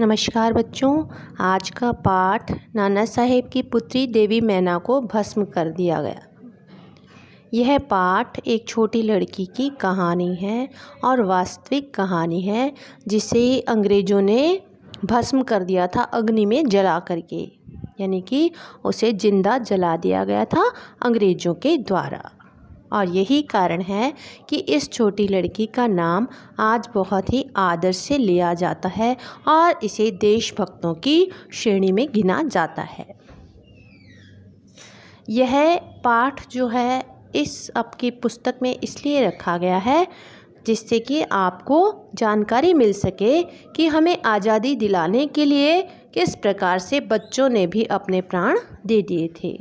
नमस्कार बच्चों आज का पाठ नाना साहेब की पुत्री देवी मैना को भस्म कर दिया गया यह पाठ एक छोटी लड़की की कहानी है और वास्तविक कहानी है जिसे अंग्रेज़ों ने भस्म कर दिया था अग्नि में जला करके यानी कि उसे जिंदा जला दिया गया था अंग्रेज़ों के द्वारा और यही कारण है कि इस छोटी लड़की का नाम आज बहुत ही आदर से लिया जाता है और इसे देशभक्तों की श्रेणी में गिना जाता है यह पाठ जो है इस आपकी पुस्तक में इसलिए रखा गया है जिससे कि आपको जानकारी मिल सके कि हमें आज़ादी दिलाने के लिए किस प्रकार से बच्चों ने भी अपने प्राण दे दिए थे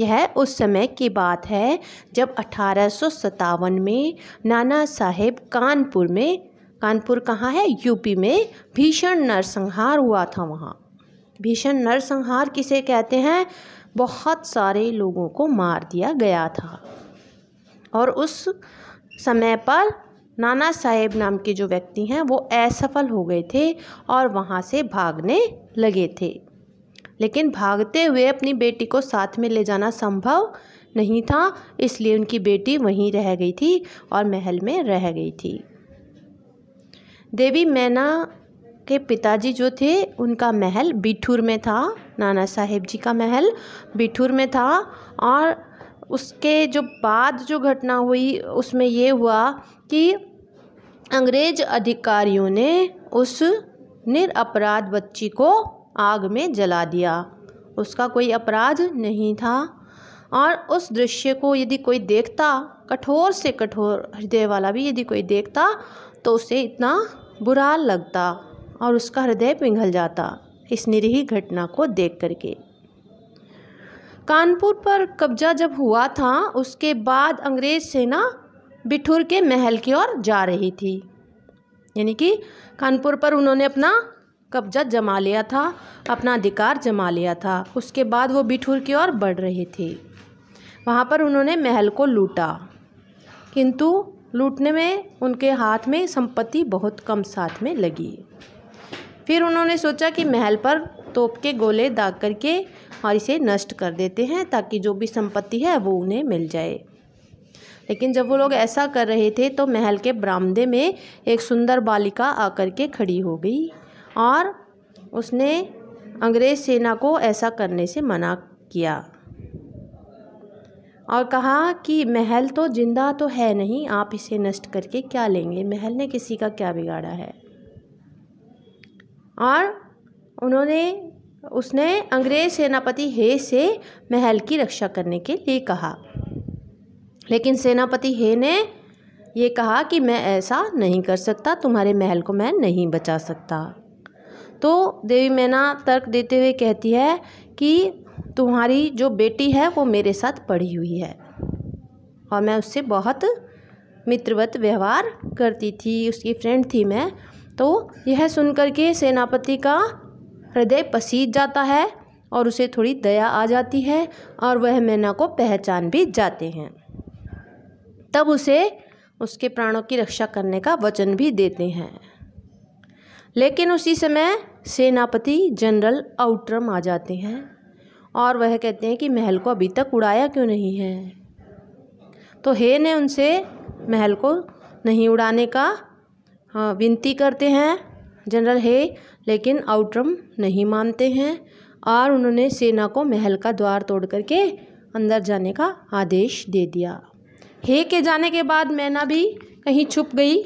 यह उस समय की बात है जब अठारह सौ में नाना साहेब कानपुर में कानपुर कहाँ है यूपी में भीषण नरसंहार हुआ था वहाँ भीषण नरसंहार किसे कहते हैं बहुत सारे लोगों को मार दिया गया था और उस समय पर नाना साहेब नाम के जो व्यक्ति हैं वो असफल हो गए थे और वहाँ से भागने लगे थे लेकिन भागते हुए अपनी बेटी को साथ में ले जाना संभव नहीं था इसलिए उनकी बेटी वहीं रह गई थी और महल में रह गई थी देवी मैना के पिताजी जो थे उनका महल बिठूर में था नाना साहेब जी का महल बिठूर में था और उसके जो बाद जो घटना हुई उसमें ये हुआ कि अंग्रेज अधिकारियों ने उस निरअपराध बच्ची को आग में जला दिया उसका कोई अपराध नहीं था और उस दृश्य को यदि कोई देखता कठोर से कठोर हृदय वाला भी यदि कोई देखता तो उसे इतना बुरा लगता और उसका हृदय पिघल जाता इस निरीह घटना को देख करके कानपुर पर कब्जा जब हुआ था उसके बाद अंग्रेज सेना बिठुर के महल की ओर जा रही थी यानी कि कानपुर पर उन्होंने अपना कब्जा जमा लिया था अपना अधिकार जमा लिया था उसके बाद वो बिठूर की ओर बढ़ रहे थे वहाँ पर उन्होंने महल को लूटा किंतु लूटने में उनके हाथ में संपत्ति बहुत कम साथ में लगी फिर उन्होंने सोचा कि महल पर तोप के गोले दाग करके और इसे नष्ट कर देते हैं ताकि जो भी संपत्ति है वो उन्हें मिल जाए लेकिन जब वो लोग ऐसा कर रहे थे तो महल के बरामदे में एक सुंदर बालिका आकर के खड़ी हो गई और उसने अंग्रेज़ सेना को ऐसा करने से मना किया और कहा कि महल तो ज़िंदा तो है नहीं आप इसे नष्ट करके क्या लेंगे महल ने किसी का क्या बिगाड़ा है और उन्होंने उसने अंग्रेज़ सेनापति हे से महल की रक्षा करने के लिए कहा लेकिन सेनापति हे ने ये कहा कि मैं ऐसा नहीं कर सकता तुम्हारे महल को मैं नहीं बचा सकता तो देवी मैना तर्क देते हुए कहती है कि तुम्हारी जो बेटी है वो मेरे साथ पढ़ी हुई है और मैं उससे बहुत मित्रवत व्यवहार करती थी उसकी फ्रेंड थी मैं तो यह सुनकर के सेनापति का हृदय पसीज जाता है और उसे थोड़ी दया आ जाती है और वह मैना को पहचान भी जाते हैं तब उसे उसके प्राणों की रक्षा करने का वचन भी देते हैं लेकिन उसी समय सेनापति जनरल आउटरम आ जाते हैं और वह कहते हैं कि महल को अभी तक उड़ाया क्यों नहीं है तो हे ने उनसे महल को नहीं उड़ाने का हाँ, विनती करते हैं जनरल हे लेकिन आउटरम नहीं मानते हैं और उन्होंने सेना को महल का द्वार तोड़ करके अंदर जाने का आदेश दे दिया हे के जाने के बाद मैना भी कहीं छुप गई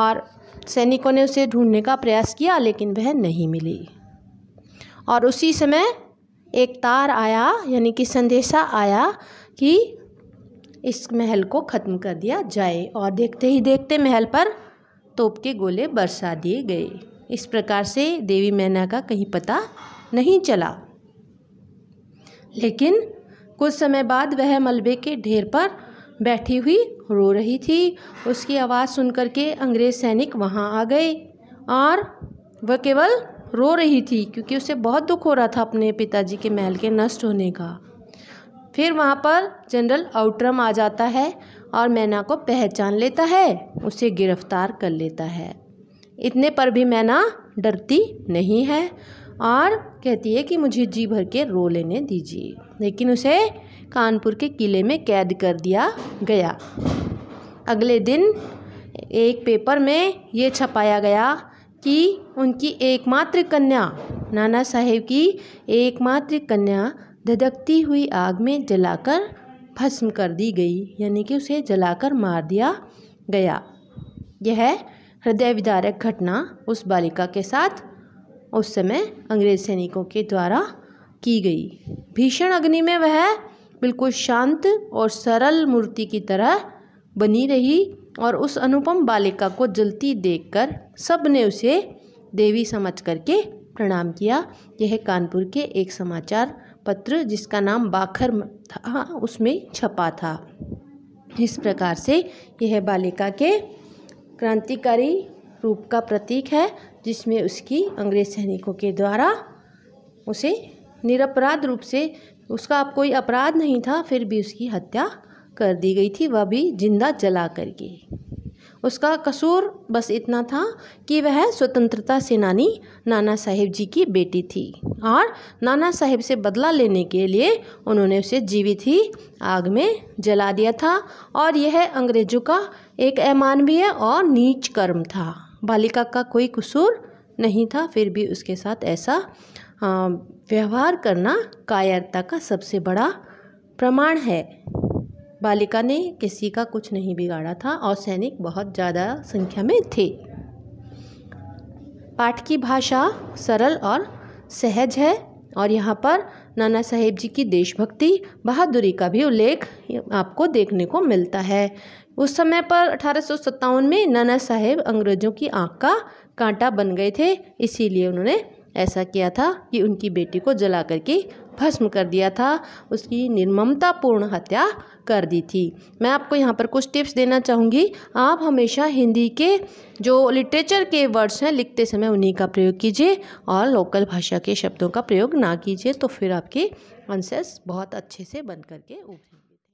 और सैनिकों ने उसे ढूंढने का प्रयास किया लेकिन वह नहीं मिली और उसी समय एक तार आया यानी कि संदेशा आया कि इस महल को ख़त्म कर दिया जाए और देखते ही देखते महल पर तोप के गोले बरसा दिए गए इस प्रकार से देवी मैना का कहीं पता नहीं चला लेकिन कुछ समय बाद वह मलबे के ढेर पर बैठी हुई रो रही थी उसकी आवाज़ सुन के अंग्रेज़ सैनिक वहाँ आ गए और वह केवल रो रही थी क्योंकि उसे बहुत दुख हो रहा था अपने पिताजी के महल के नष्ट होने का फिर वहाँ पर जनरल आउटरम आ जाता है और मैना को पहचान लेता है उसे गिरफ्तार कर लेता है इतने पर भी मैना डरती नहीं है और कहती है कि मुझे जी भर के रो लेने दीजिए लेकिन उसे कानपुर के किले में कैद कर दिया गया अगले दिन एक पेपर में ये छपाया गया कि उनकी एकमात्र कन्या नाना साहेब की एकमात्र कन्या धधकती हुई आग में जलाकर भस्म कर दी गई यानी कि उसे जलाकर मार दिया गया यह हृदय विदारक घटना उस बालिका के साथ उस समय अंग्रेज सैनिकों के द्वारा की गई भीषण अग्नि में वह बिल्कुल शांत और सरल मूर्ति की तरह बनी रही और उस अनुपम बालिका को जलती देखकर सब ने उसे देवी समझ करके प्रणाम किया यह कानपुर के एक समाचार पत्र जिसका नाम बाखर था हाँ, उसमें छपा था इस प्रकार से यह बालिका के क्रांतिकारी रूप का प्रतीक है जिसमें उसकी अंग्रेज सैनिकों के द्वारा उसे निरपराध रूप से उसका कोई अपराध नहीं था फिर भी उसकी हत्या कर दी गई थी वह भी जिंदा जला करके उसका कसूर बस इतना था कि वह स्वतंत्रता सेनानी नाना साहेब जी की बेटी थी और नाना साहेब से बदला लेने के लिए उन्होंने उसे जीवित ही आग में जला दिया था और यह अंग्रेज़ों का एक भी है और नीच कर्म था बालिका का कोई कसूर नहीं था फिर भी उसके साथ ऐसा व्यवहार करना कायरता का सबसे बड़ा प्रमाण है बालिका ने किसी का कुछ नहीं बिगाड़ा था और सैनिक बहुत ज़्यादा संख्या में थे पाठ की भाषा सरल और सहज है और यहाँ पर नाना साहेब जी की देशभक्ति बहादुरी का भी उल्लेख आपको देखने को मिलता है उस समय पर अठारह में नाना साहेब अंग्रेज़ों की आँख का कांटा बन गए थे इसीलिए उन्होंने ऐसा किया था कि उनकी बेटी को जला करके भस्म कर दिया था उसकी निर्ममतापूर्ण हत्या कर दी थी मैं आपको यहाँ पर कुछ टिप्स देना चाहूँगी आप हमेशा हिंदी के जो लिटरेचर के वर्ड्स हैं लिखते समय उन्हीं का प्रयोग कीजिए और लोकल भाषा के शब्दों का प्रयोग ना कीजिए तो फिर आपके आंसर्स बहुत अच्छे से बन करके उभरें